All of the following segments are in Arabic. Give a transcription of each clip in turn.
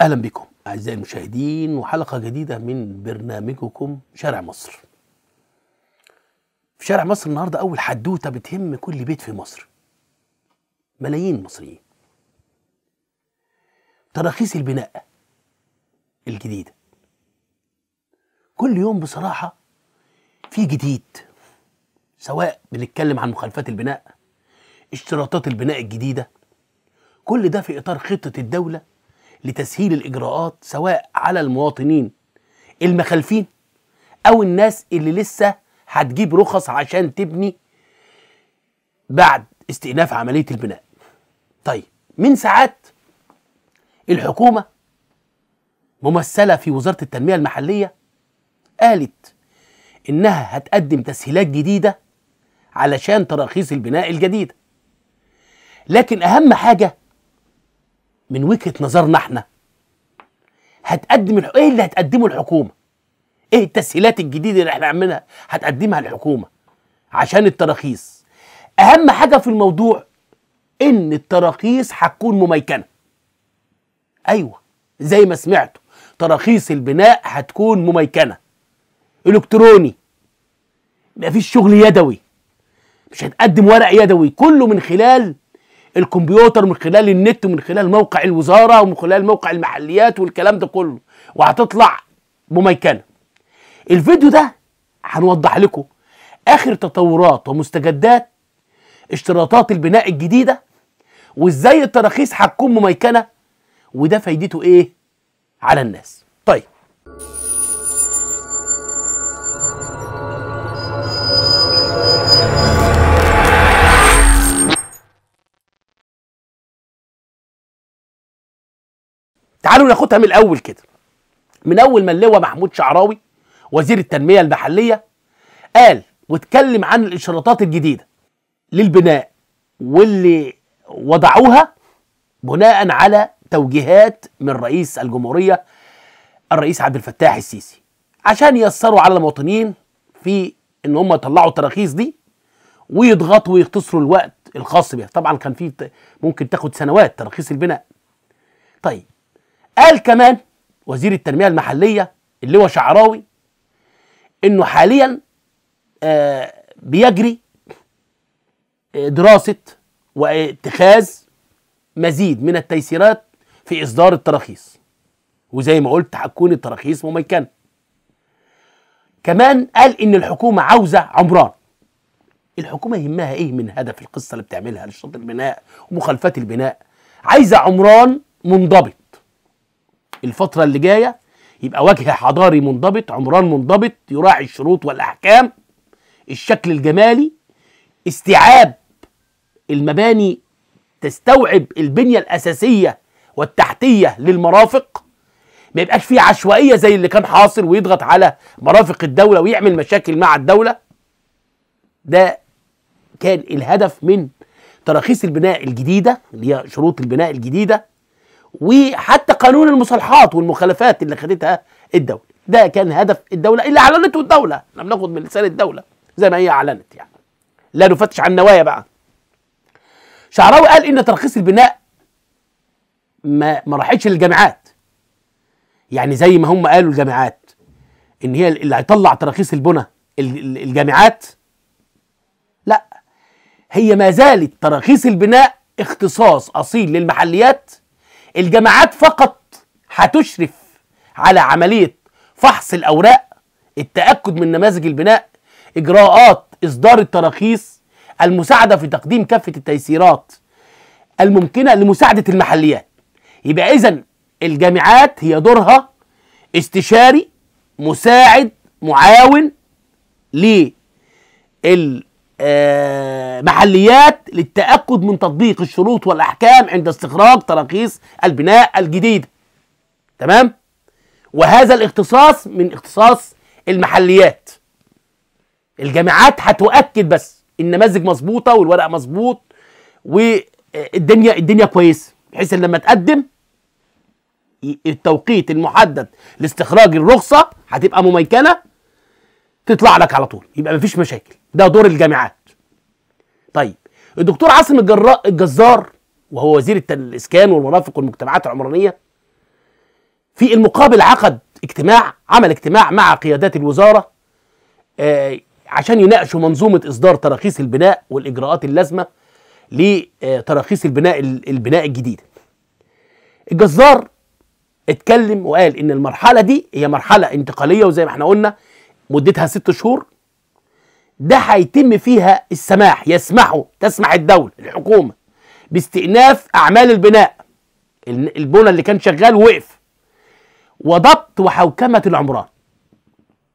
اهلا بكم اعزائي المشاهدين وحلقه جديده من برنامجكم شارع مصر في شارع مصر النهارده اول حدوته بتهم كل بيت في مصر ملايين مصريين تراخيص البناء الجديده كل يوم بصراحه في جديد سواء بنتكلم عن مخالفات البناء اشتراطات البناء الجديده كل ده في اطار خطه الدوله لتسهيل الاجراءات سواء على المواطنين المخالفين او الناس اللي لسه هتجيب رخص عشان تبني بعد استئناف عمليه البناء طيب من ساعات الحكومه ممثله في وزاره التنميه المحليه قالت انها هتقدم تسهيلات جديده علشان تراخيص البناء الجديده لكن اهم حاجه من وجهه نظرنا احنا هتقدم الح... ايه اللي هتقدمه الحكومه ايه التسهيلات الجديده اللي احنا عاملينها هتقدمها الحكومه عشان التراخيص اهم حاجه في الموضوع ان التراخيص هتكون مميكنه ايوه زي ما سمعتوا تراخيص البناء هتكون مميكنه الكتروني مفيش شغل يدوي مش هتقدم ورق يدوي كله من خلال الكمبيوتر من خلال النت ومن خلال موقع الوزاره ومن خلال موقع المحليات والكلام ده كله وهتطلع مميكنه الفيديو ده هنوضح لكم اخر تطورات ومستجدات اشتراطات البناء الجديده وازاي التراخيص هتكون مميكنه وده فايدته ايه على الناس طيب تعالوا ناخدها من الاول كده من اول ما اللواء محمود شعراوي وزير التنميه المحليه قال واتكلم عن الاشراطات الجديده للبناء واللي وضعوها بناء على توجيهات من رئيس الجمهوريه الرئيس عبد الفتاح السيسي عشان ييسروا على المواطنين في ان هم يطلعوا التراخيص دي ويضغطوا ويختصروا الوقت الخاص بيها طبعا كان في ممكن تاخد سنوات تراخيص البناء طيب قال كمان وزير التنميه المحليه اللي هو شعراوي انه حاليا آه بيجري آه، دراسه واتخاذ مزيد من التيسيرات في اصدار التراخيص وزي ما قلت هتكون التراخيص مميكنه كمان قال ان الحكومه عاوزه عمران الحكومه يهمها ايه من هدف القصه اللي بتعملها لشط البناء ومخالفات البناء عايزه عمران منضبط الفترة اللي جاية يبقى وجه حضاري منضبط عمران منضبط يراعي الشروط والأحكام الشكل الجمالي استيعاب المباني تستوعب البنية الأساسية والتحتية للمرافق ما يبقاش فيه عشوائية زي اللي كان حاصل ويضغط على مرافق الدولة ويعمل مشاكل مع الدولة ده كان الهدف من تراخيص البناء الجديدة اللي هي شروط البناء الجديدة وحتى قانون المصالحات والمخالفات اللي خدتها الدوله ده كان هدف الدوله اللي اعلنته الدوله احنا بناخد من لسان الدوله زي ما هي اعلنت يعني لا نفتش عن النوايا بقى شعراوي قال ان ترخيص البناء ما ما راحتش للجامعات يعني زي ما هم قالوا الجامعات ان هي اللي هيطلع تراخيص البنى الجامعات لا هي ما زالت تراخيص البناء اختصاص اصيل للمحليات الجامعات فقط هتشرف على عملية فحص الأوراق التأكد من نماذج البناء إجراءات إصدار التراخيص المساعدة في تقديم كافة التيسيرات الممكنة لمساعدة المحليات يبقى إذا الجامعات هي دورها استشاري مساعد معاون لل آه، محليات للتأكد من تطبيق الشروط والأحكام عند استخراج تراخيص البناء الجديد تمام وهذا الاختصاص من اختصاص المحليات الجامعات هتؤكد بس النماذج مظبوطه والورق مظبوط والدنيا الدنيا كويسه بحيث ان لما تقدم التوقيت المحدد لاستخراج الرخصه هتبقى مميكنه تطلع لك على طول يبقى مفيش مشاكل ده دور الجامعات طيب الدكتور عاصم الجراء الجزار وهو وزير الاسكان والمرافق والمجتمعات العمرانيه في المقابل عقد اجتماع عمل اجتماع مع قيادات الوزاره آه عشان يناقشوا منظومه اصدار تراخيص البناء والاجراءات اللازمه لتراخيص آه، البناء البناء الجديد الجزار اتكلم وقال ان المرحله دي هي مرحله انتقاليه وزي ما احنا قلنا مدتها ست شهور ده هيتم فيها السماح يسمحوا تسمح الدولة الحكومة باستئناف أعمال البناء البنى اللي كان شغال وقف وضبط وحوكمة العمران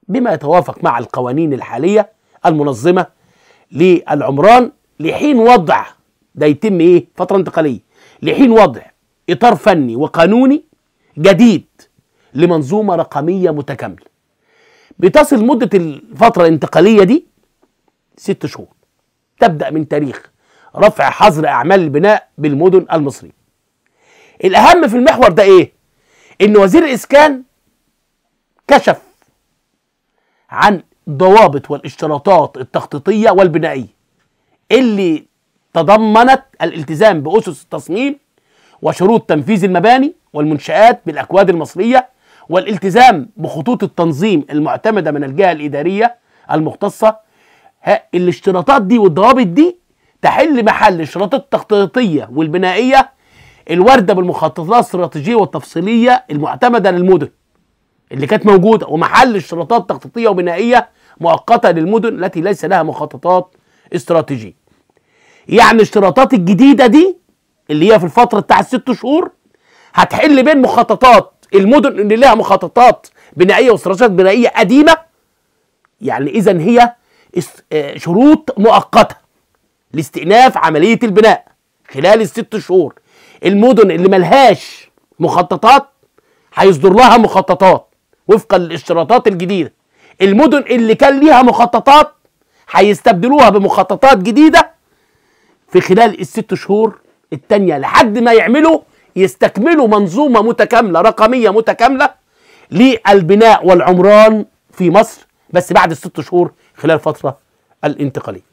بما يتوافق مع القوانين الحالية المنظمة للعمران لحين وضع ده يتم ايه فترة انتقالية لحين وضع إطار فني وقانوني جديد لمنظومة رقمية متكاملة بتصل مدة الفترة الانتقالية دي ست شهور تبدأ من تاريخ رفع حظر أعمال البناء بالمدن المصرية الأهم في المحور ده إيه؟ إن وزير الإسكان كشف عن ضوابط والاشتراطات التخطيطية والبنائية اللي تضمنت الالتزام بأسس التصميم وشروط تنفيذ المباني والمنشآت بالأكواد المصرية والالتزام بخطوط التنظيم المعتمده من الجهه الاداريه المختصه الاشتراطات دي والضوابط دي تحل محل الاشتراطات التخطيطيه والبنائيه الوارده بالمخططات الاستراتيجيه والتفصيليه المعتمده للمدن اللي كانت موجوده ومحل اشتراطات تخطيطيه وبنائيه مؤقته للمدن التي ليس لها مخططات استراتيجيه. يعني الاشتراطات الجديده دي اللي هي في الفتره بتاع الست شهور هتحل بين مخططات المدن اللي لها مخططات بنائيه واستراتيجيات بنائيه قديمه يعني اذا هي آه، شروط مؤقته لاستئناف عمليه البناء خلال الست شهور المدن اللي ملهاش مخططات هيصدر لها مخططات وفقا للاشتراطات الجديده المدن اللي كان ليها مخططات هيستبدلوها بمخططات جديده في خلال الست شهور التانية لحد ما يعملوا يستكملوا منظومة متكاملة رقمية متكاملة للبناء والعمران في مصر بس بعد الست شهور خلال فترة الانتقالية